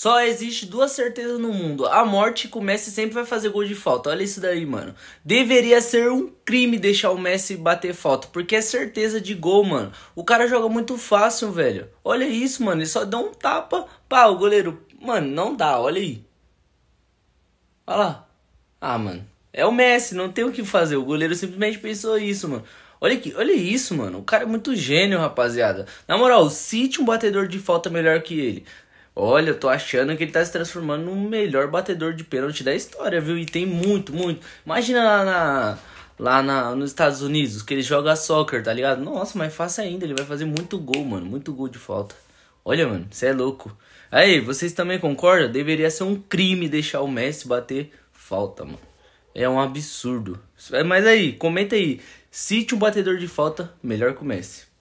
Só existe duas certezas no mundo. A morte que o Messi sempre vai fazer gol de falta. Olha isso daí, mano. Deveria ser um crime deixar o Messi bater falta, porque é certeza de gol, mano. O cara joga muito fácil, velho. Olha isso, mano. Ele só dá um tapa, pá, o goleiro. Mano, não dá, olha aí. Olha lá. Ah, mano. É o Messi, não tem o que fazer. O goleiro simplesmente pensou isso, mano. Olha aqui, olha isso, mano. O cara é muito gênio, rapaziada. Na moral, cite um batedor de falta melhor que ele. Olha, eu tô achando que ele tá se transformando no melhor batedor de pênalti da história, viu? E tem muito, muito. Imagina lá na, lá na, nos Estados Unidos, que ele joga soccer, tá ligado? Nossa, mas fácil ainda, ele vai fazer muito gol, mano, muito gol de falta. Olha, mano, você é louco. Aí, vocês também concordam? Deveria ser um crime deixar o Messi bater falta, mano. É um absurdo. Mas aí, comenta aí. Cite um batedor de falta melhor que o Messi.